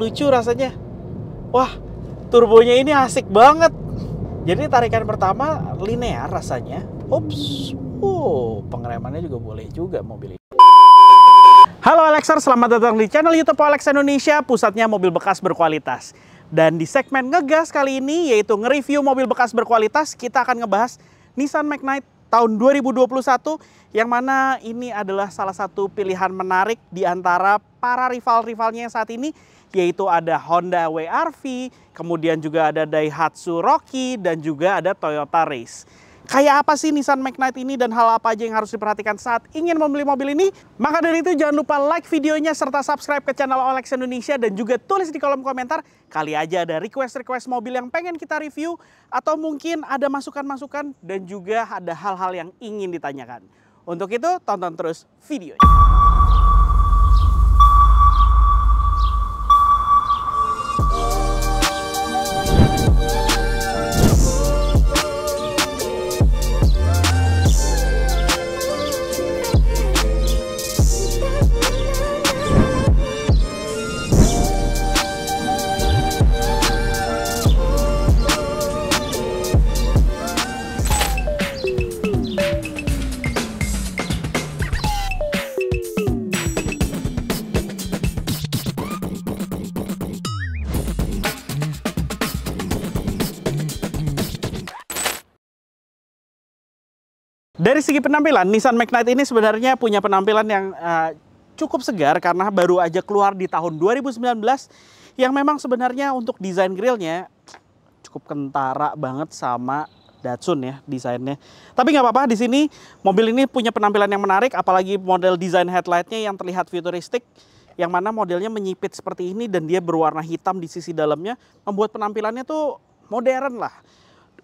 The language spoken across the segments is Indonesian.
lucu rasanya. Wah, turbonya ini asik banget. Jadi tarikan pertama linear rasanya. Ups, oh pengeremannya juga boleh juga mobil ini. Halo Alexer, selamat datang di channel YouTube Alex Indonesia, pusatnya mobil bekas berkualitas. Dan di segmen ngegas kali ini yaitu nge-review mobil bekas berkualitas, kita akan ngebahas Nissan Magnite tahun 2021 yang mana ini adalah salah satu pilihan menarik di antara para rival-rivalnya saat ini yaitu ada Honda WRV, kemudian juga ada Daihatsu Rocky, dan juga ada Toyota Race. Kayak apa sih Nissan Magnite ini dan hal apa aja yang harus diperhatikan saat ingin membeli mobil ini? Maka dari itu jangan lupa like videonya serta subscribe ke channel Olex Indonesia dan juga tulis di kolom komentar. Kali aja ada request-request mobil yang pengen kita review atau mungkin ada masukan-masukan dan juga ada hal-hal yang ingin ditanyakan. Untuk itu tonton terus videonya. Dari segi penampilan, Nissan Magnite ini sebenarnya punya penampilan yang uh, cukup segar karena baru aja keluar di tahun 2019 yang memang sebenarnya untuk desain grillnya cukup kentara banget sama Datsun ya desainnya. Tapi nggak apa-apa di sini mobil ini punya penampilan yang menarik apalagi model desain headlightnya yang terlihat futuristik yang mana modelnya menyipit seperti ini dan dia berwarna hitam di sisi dalamnya membuat penampilannya tuh modern lah.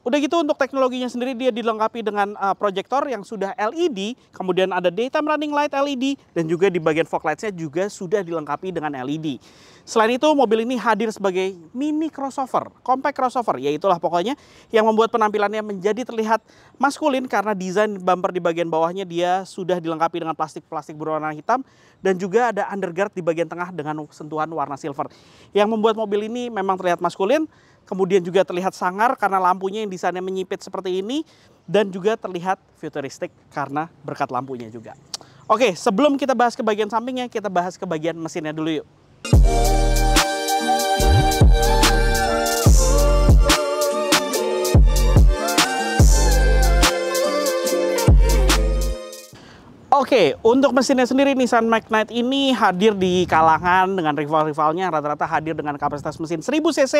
Udah gitu untuk teknologinya sendiri dia dilengkapi dengan uh, eh, proyektor yang sudah LED, kemudian ada daytime running light LED dan juga di bagian fog lights-nya juga sudah dilengkapi dengan LED. Selain itu mobil ini hadir sebagai mini crossover, compact crossover, yaitulah pokoknya yang membuat penampilannya menjadi terlihat maskulin karena desain bumper di bagian bawahnya dia sudah dilengkapi dengan plastik-plastik berwarna hitam dan juga ada underguard di bagian tengah dengan sentuhan warna silver. Yang membuat mobil ini memang terlihat maskulin kemudian juga terlihat sangar karena lampunya yang desainnya menyipit seperti ini dan juga terlihat futuristik karena berkat lampunya juga. Oke, sebelum kita bahas ke bagian sampingnya, kita bahas ke bagian mesinnya dulu yuk. Oke, untuk mesinnya sendiri Nissan Magnite ini hadir di kalangan dengan rival-rivalnya rata-rata hadir dengan kapasitas mesin 1000 cc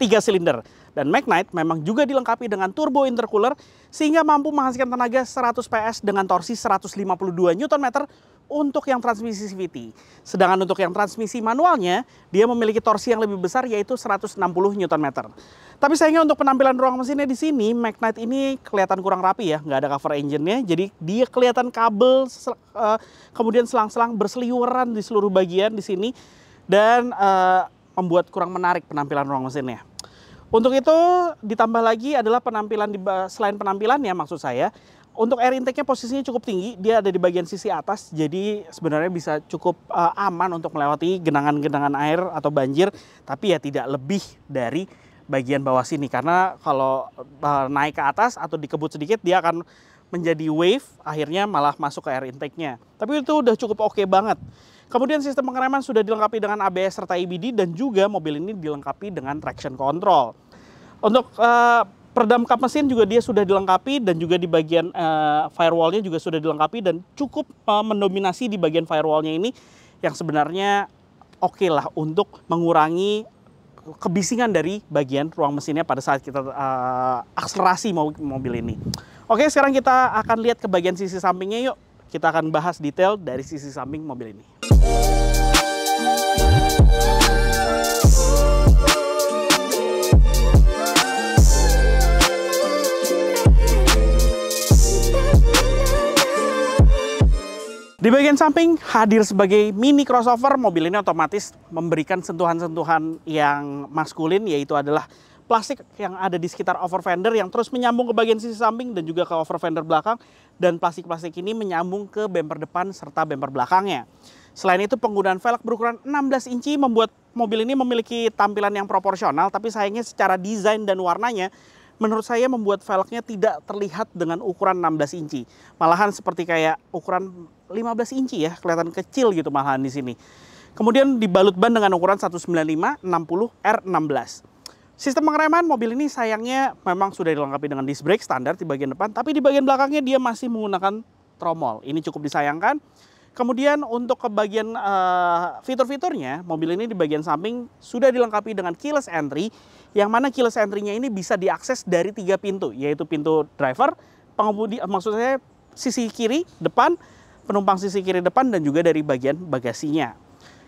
3 silinder. Dan Magnite memang juga dilengkapi dengan turbo intercooler sehingga mampu menghasilkan tenaga 100 PS dengan torsi 152 Nm untuk yang transmisi CVT. Sedangkan untuk yang transmisi manualnya, dia memiliki torsi yang lebih besar yaitu 160 Nm. Tapi sayangnya untuk penampilan ruang mesinnya di sini, Magnite ini kelihatan kurang rapi ya, nggak ada cover engine-nya. Jadi dia kelihatan kabel, eh, kemudian selang-selang berseliweran di seluruh bagian di sini. Dan eh, membuat kurang menarik penampilan ruang mesinnya. Untuk itu ditambah lagi adalah penampilan di selain penampilannya maksud saya untuk air intake-nya posisinya cukup tinggi, dia ada di bagian sisi atas, jadi sebenarnya bisa cukup uh, aman untuk melewati genangan-genangan air atau banjir, tapi ya tidak lebih dari bagian bawah sini. Karena kalau uh, naik ke atas atau dikebut sedikit, dia akan menjadi wave, akhirnya malah masuk ke air intake-nya. Tapi itu udah cukup oke okay banget. Kemudian sistem pengereman sudah dilengkapi dengan ABS serta EBD dan juga mobil ini dilengkapi dengan traction control. Untuk uh, peredam kap mesin juga dia sudah dilengkapi dan juga di bagian uh, firewallnya juga sudah dilengkapi dan cukup uh, mendominasi di bagian firewallnya ini yang sebenarnya oke okay lah untuk mengurangi kebisingan dari bagian ruang mesinnya pada saat kita uh, akselerasi mobil ini. Oke, sekarang kita akan lihat ke bagian sisi sampingnya yuk. Kita akan bahas detail dari sisi samping mobil ini. Di bagian samping hadir sebagai mini crossover, mobil ini otomatis memberikan sentuhan-sentuhan yang maskulin yaitu adalah plastik yang ada di sekitar over fender yang terus menyambung ke bagian sisi samping dan juga ke over fender belakang dan plastik-plastik ini menyambung ke bumper depan serta bumper belakangnya. Selain itu penggunaan velg berukuran 16 inci membuat mobil ini memiliki tampilan yang proporsional tapi sayangnya secara desain dan warnanya menurut saya membuat velgnya tidak terlihat dengan ukuran 16 inci. Malahan seperti kayak ukuran 15 inci ya, kelihatan kecil gitu malahan di sini. Kemudian dibalut ban dengan ukuran 195 60 R16. Sistem pengereman mobil ini sayangnya memang sudah dilengkapi dengan disc brake standar di bagian depan, tapi di bagian belakangnya dia masih menggunakan tromol. Ini cukup disayangkan. Kemudian untuk ke bagian uh, fitur-fiturnya, mobil ini di bagian samping sudah dilengkapi dengan keyless entry, yang mana keyless entry-nya ini bisa diakses dari tiga pintu, yaitu pintu driver, pengemudi, eh, maksud saya sisi kiri, depan, penumpang sisi kiri depan dan juga dari bagian bagasinya.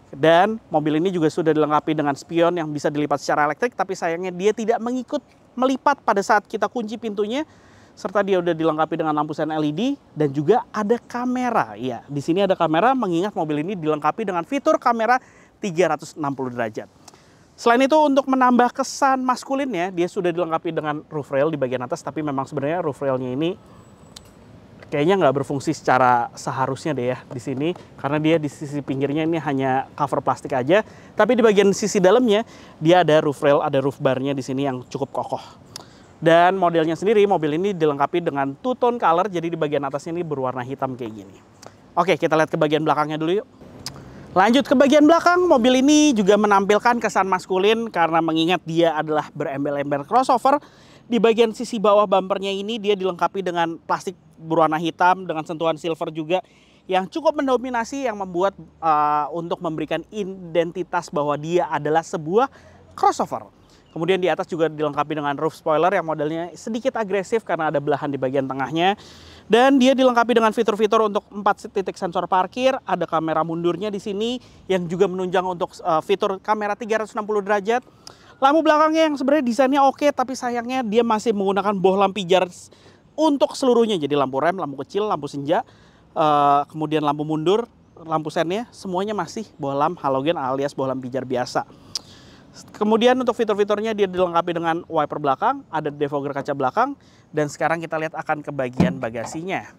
Dan mobil ini juga sudah dilengkapi dengan spion yang bisa dilipat secara elektrik, tapi sayangnya dia tidak mengikut melipat pada saat kita kunci pintunya, serta dia sudah dilengkapi dengan lampu sen LED dan juga ada kamera. Ya, di sini ada kamera mengingat mobil ini dilengkapi dengan fitur kamera 360 derajat. Selain itu untuk menambah kesan maskulinnya, dia sudah dilengkapi dengan roof rail di bagian atas, tapi memang sebenarnya roof railnya ini kayaknya nggak berfungsi secara seharusnya deh ya di sini karena dia di sisi pinggirnya ini hanya cover plastik aja tapi di bagian sisi dalamnya dia ada roof rail ada roof barnya di sini yang cukup kokoh dan modelnya sendiri mobil ini dilengkapi dengan two tone color jadi di bagian atas ini berwarna hitam kayak gini oke kita lihat ke bagian belakangnya dulu yuk Lanjut ke bagian belakang, mobil ini juga menampilkan kesan maskulin karena mengingat dia adalah berembel-embel crossover. Di bagian sisi bawah bumpernya ini dia dilengkapi dengan plastik berwarna hitam dengan sentuhan silver juga yang cukup mendominasi yang membuat uh, untuk memberikan identitas bahwa dia adalah sebuah crossover. Kemudian di atas juga dilengkapi dengan roof spoiler yang modelnya sedikit agresif karena ada belahan di bagian tengahnya. Dan dia dilengkapi dengan fitur-fitur untuk 4 titik sensor parkir, ada kamera mundurnya di sini yang juga menunjang untuk uh, fitur kamera 360 derajat. Lampu belakangnya yang sebenarnya desainnya oke tapi sayangnya dia masih menggunakan bohlam pijar untuk seluruhnya. Jadi lampu rem, lampu kecil, lampu senja, uh, kemudian lampu mundur, lampu sennya, semuanya masih bohlam halogen alias bohlam pijar biasa. Kemudian untuk fitur-fiturnya dia dilengkapi dengan wiper belakang, ada defogger kaca belakang, dan sekarang kita lihat akan ke bagian bagasinya.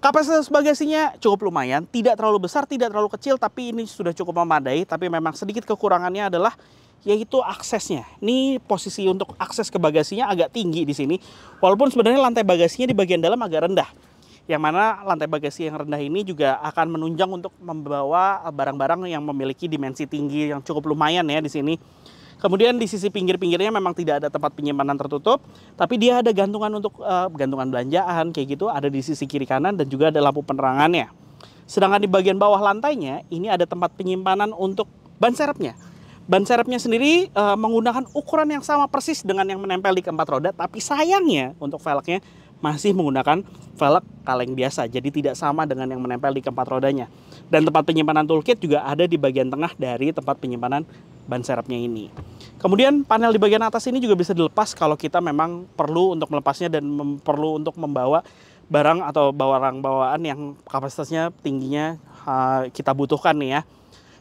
Kapasitas bagasinya cukup lumayan, tidak terlalu besar, tidak terlalu kecil, tapi ini sudah cukup memadai. Tapi memang sedikit kekurangannya adalah yaitu aksesnya. Ini posisi untuk akses ke bagasinya agak tinggi di sini, walaupun sebenarnya lantai bagasinya di bagian dalam agak rendah. Yang mana lantai bagasi yang rendah ini juga akan menunjang untuk membawa barang-barang yang memiliki dimensi tinggi yang cukup lumayan ya di sini. Kemudian di sisi pinggir-pinggirnya memang tidak ada tempat penyimpanan tertutup, tapi dia ada gantungan untuk uh, gantungan belanjaan kayak gitu, ada di sisi kiri kanan dan juga ada lampu penerangannya. Sedangkan di bagian bawah lantainya ini ada tempat penyimpanan untuk ban serepnya Ban serepnya sendiri uh, menggunakan ukuran yang sama persis dengan yang menempel di keempat roda, tapi sayangnya untuk velgnya masih menggunakan velg kaleng biasa, jadi tidak sama dengan yang menempel di keempat rodanya. Dan tempat penyimpanan toolkit juga ada di bagian tengah dari tempat penyimpanan ban serepnya ini. Kemudian panel di bagian atas ini juga bisa dilepas kalau kita memang perlu untuk melepasnya dan perlu untuk membawa barang atau barang bawaan yang kapasitasnya tingginya uh, kita butuhkan nih ya.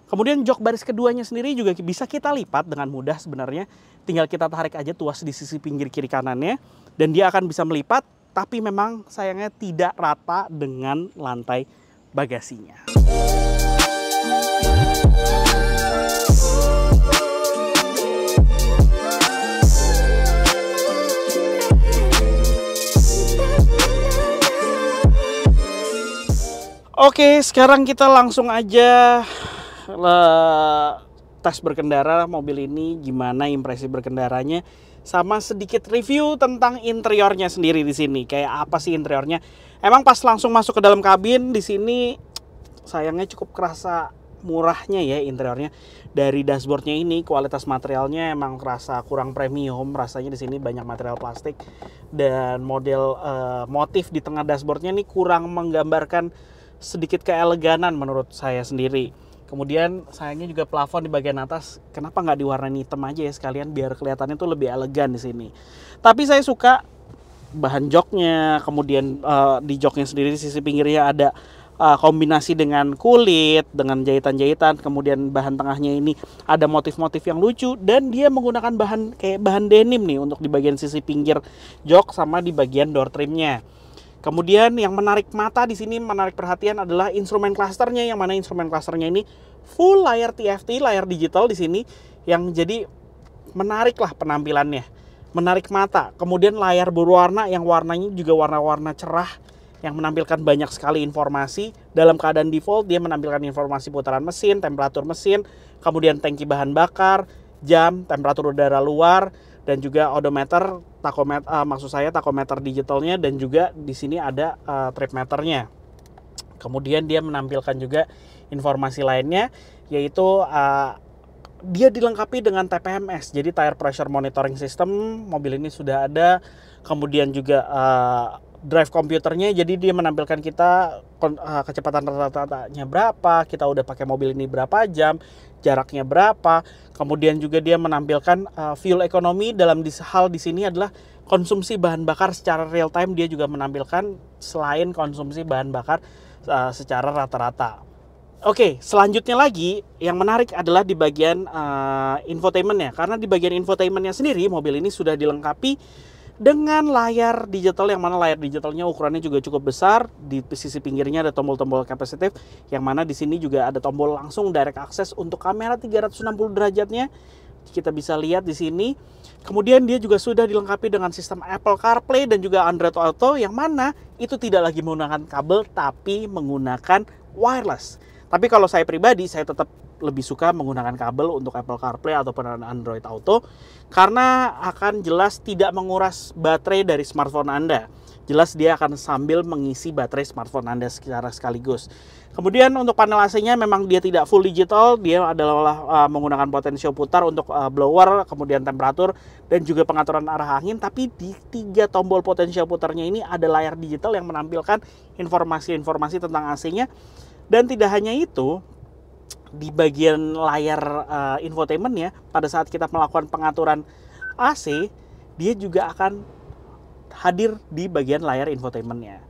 Kemudian jok baris keduanya sendiri juga bisa kita lipat dengan mudah sebenarnya. Tinggal kita tarik aja tuas di sisi pinggir kiri kanannya dan dia akan bisa melipat tapi memang sayangnya tidak rata dengan lantai bagasinya. Oke, sekarang kita langsung aja le, tes berkendara mobil ini, gimana impresi berkendaranya, sama sedikit review tentang interiornya sendiri di sini. Kayak apa sih interiornya? Emang pas langsung masuk ke dalam kabin di sini sayangnya cukup kerasa murahnya ya interiornya dari dashboardnya ini kualitas materialnya emang kerasa kurang premium rasanya di sini banyak material plastik dan model uh, motif di tengah dashboardnya ini kurang menggambarkan sedikit keeleganan menurut saya sendiri Kemudian sayangnya juga plafon di bagian atas, kenapa nggak diwarnai hitam aja ya sekalian biar kelihatannya tuh lebih elegan di sini. Tapi saya suka bahan joknya, kemudian uh, di joknya sendiri di sisi pinggirnya ada uh, kombinasi dengan kulit, dengan jahitan-jahitan, kemudian bahan tengahnya ini ada motif-motif yang lucu dan dia menggunakan bahan kayak bahan denim nih untuk di bagian sisi pinggir jok sama di bagian door trimnya. Kemudian yang menarik mata di sini, menarik perhatian adalah instrumen klasternya, yang mana instrumen klasternya ini full layar TFT, layar digital di sini, yang jadi menariklah penampilannya, menarik mata. Kemudian layar berwarna yang warnanya juga warna-warna cerah, yang menampilkan banyak sekali informasi. Dalam keadaan default, dia menampilkan informasi putaran mesin, temperatur mesin, kemudian tangki bahan bakar, jam, temperatur udara luar, dan juga odometer, takometer, uh, maksud saya takometer digitalnya dan juga di sini ada uh, trip meternya. Kemudian dia menampilkan juga informasi lainnya yaitu uh, dia dilengkapi dengan TPMS, jadi tire pressure monitoring system. Mobil ini sudah ada, kemudian juga uh, drive komputernya jadi dia menampilkan kita eh, kecepatan rata-ratanya berapa, kita udah pakai mobil ini berapa jam, jaraknya berapa. Kemudian juga dia menampilkan eh, fuel ekonomi dalam hal di sini adalah konsumsi bahan bakar secara real time dia juga menampilkan selain konsumsi bahan bakar eh, secara rata-rata. Oke, selanjutnya lagi yang menarik adalah di bagian uh, infotainmentnya, karena di bagian infotainmentnya sendiri mobil ini sudah dilengkapi dengan layar digital yang mana layar digitalnya ukurannya juga cukup besar di sisi pinggirnya ada tombol-tombol kapasitif yang mana di sini juga ada tombol langsung direct access untuk kamera 360 derajatnya kita bisa lihat di sini kemudian dia juga sudah dilengkapi dengan sistem Apple CarPlay dan juga Android Auto yang mana itu tidak lagi menggunakan kabel tapi menggunakan wireless tapi kalau saya pribadi saya tetap lebih suka menggunakan kabel untuk Apple CarPlay ataupun Android Auto karena akan jelas tidak menguras baterai dari smartphone Anda. Jelas dia akan sambil mengisi baterai smartphone Anda secara sekaligus. Kemudian untuk panel AC-nya memang dia tidak full digital, dia adalah eh, menggunakan potensio putar untuk eh, blower, kemudian temperatur dan juga pengaturan arah angin, tapi di tiga tombol potensio putarnya ini ada layar digital yang menampilkan informasi-informasi tentang AC-nya. Dan tidak hanya itu, di bagian layar uh, eh, infotainmentnya pada saat kita melakukan pengaturan AC dia juga akan hadir di bagian layar infotainmentnya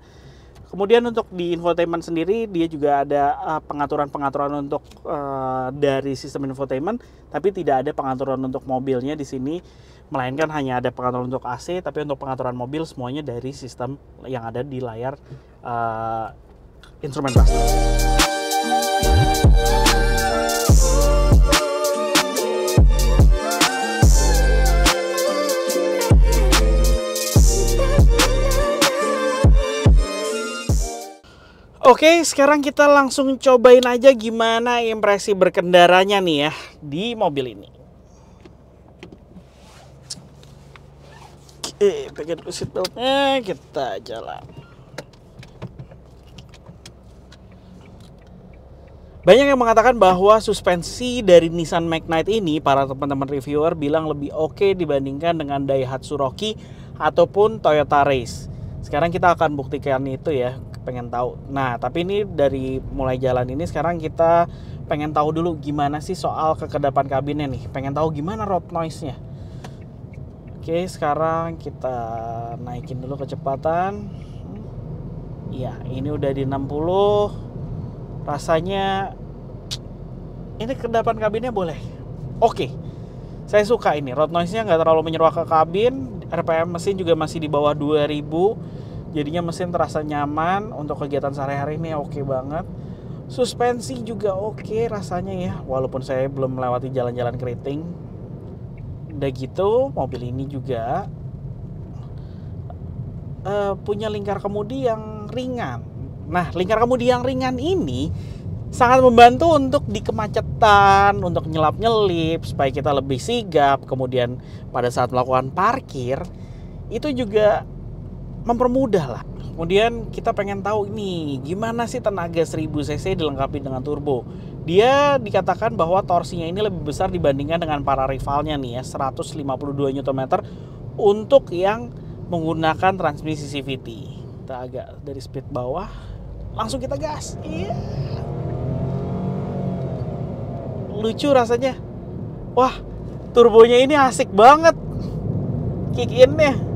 kemudian untuk di infotainment sendiri dia juga ada eh, pengaturan-pengaturan uh, untuk uh, dari sistem infotainment tapi tidak ada pengaturan untuk mobilnya di sini melainkan hanya ada pengaturan untuk AC tapi untuk pengaturan mobil semuanya dari sistem yang ada di layar uh, instrumen cluster. Oke, sekarang kita langsung cobain aja gimana impresi berkendaranya nih ya di mobil ini. Oke, pegang seat beltnya, kita jalan. Banyak yang mengatakan bahwa suspensi dari Nissan Magnite ini para teman-teman reviewer bilang lebih oke dibandingkan dengan Daihatsu Rocky ataupun Toyota Race. Sekarang kita akan buktikan itu ya pengen tahu. Nah, tapi ini dari mulai jalan ini sekarang kita pengen tahu dulu gimana sih soal kekedapan kabinnya nih. Pengen tahu gimana road noise-nya. Oke, sekarang kita naikin dulu kecepatan. Ya, ini udah di 60. Rasanya ini kedapan kabinnya boleh. Oke. Saya suka ini. Road noise-nya nggak terlalu menyeruak ke kabin. RPM mesin juga masih di bawah 2000 jadinya mesin terasa nyaman untuk kegiatan sehari-hari ini oke okay banget suspensi juga oke okay rasanya ya walaupun saya belum melewati jalan-jalan keriting udah gitu mobil ini juga uh, punya lingkar kemudi yang ringan nah lingkar kemudi yang ringan ini sangat membantu untuk di kemacetan, untuk nyelap-nyelip, supaya kita lebih sigap. Kemudian pada saat melakukan parkir, itu juga mempermudah lah. Kemudian kita pengen tahu ini gimana sih tenaga 1000 cc dilengkapi dengan turbo. Dia dikatakan bahwa torsinya ini lebih besar dibandingkan dengan para rivalnya nih ya 152 Nm untuk yang menggunakan transmisi CVT. Kita agak dari speed bawah langsung kita gas. Iya. Yeah. Lucu rasanya. Wah, turbonya ini asik banget. Kick in-nya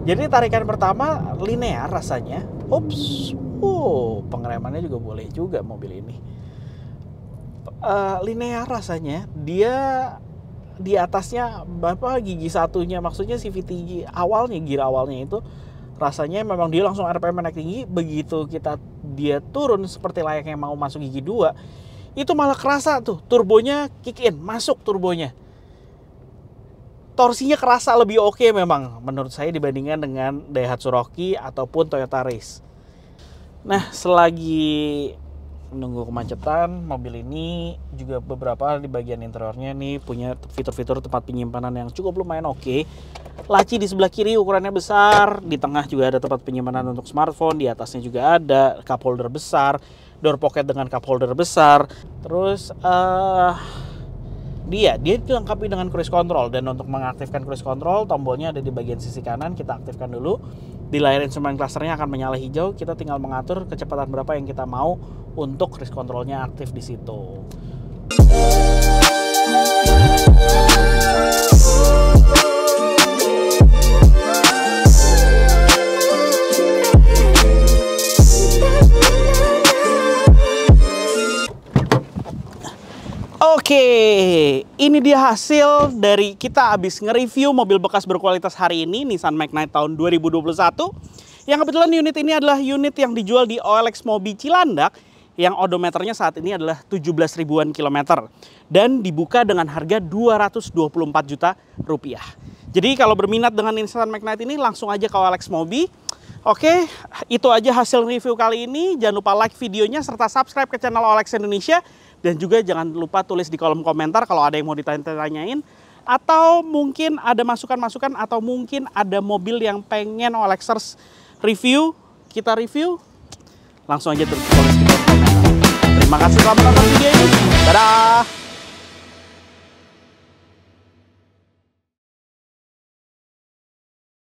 jadi tarikan pertama linear rasanya. Ups, oh pengeremannya juga boleh juga mobil ini. Uh, linear rasanya, dia di atasnya apa gigi satunya maksudnya CVT awalnya gear awalnya itu rasanya memang dia langsung RPM naik tinggi begitu kita dia turun seperti layaknya mau masuk gigi dua itu malah kerasa tuh turbonya kick in masuk turbonya torsinya kerasa lebih oke okay memang menurut saya dibandingkan dengan Daihatsu Rocky ataupun Toyota Race. Nah, selagi menunggu kemacetan, mobil ini juga beberapa di bagian interiornya ini punya fitur-fitur tempat penyimpanan yang cukup lumayan oke. Okay. Laci di sebelah kiri ukurannya besar, di tengah juga ada tempat penyimpanan untuk smartphone, di atasnya juga ada cup holder besar, door pocket dengan cup holder besar. Terus uh, dia dia itu dengan cruise control dan untuk mengaktifkan cruise control tombolnya ada di bagian sisi kanan kita aktifkan dulu di layar instrumen clusternya akan menyala hijau kita tinggal mengatur kecepatan berapa yang kita mau untuk cruise controlnya aktif di situ ini dia hasil dari kita habis nge-review mobil bekas berkualitas hari ini Nissan Magnite tahun 2021. Yang kebetulan unit ini adalah unit yang dijual di OLX Mobi Cilandak yang odometernya saat ini adalah 17 ribuan kilometer dan dibuka dengan harga 224 juta rupiah. Jadi kalau berminat dengan Nissan Magnite ini langsung aja ke OLX Mobi. Oke, itu aja hasil review kali ini. Jangan lupa like videonya serta subscribe ke channel OLX Indonesia dan juga jangan lupa tulis di kolom komentar kalau ada yang mau ditanyain Atau mungkin ada masukan-masukan atau mungkin ada mobil yang pengen Olexers review, kita review. Langsung aja tulis di kolom komentar. Terima kasih telah menonton video ini. Dadah!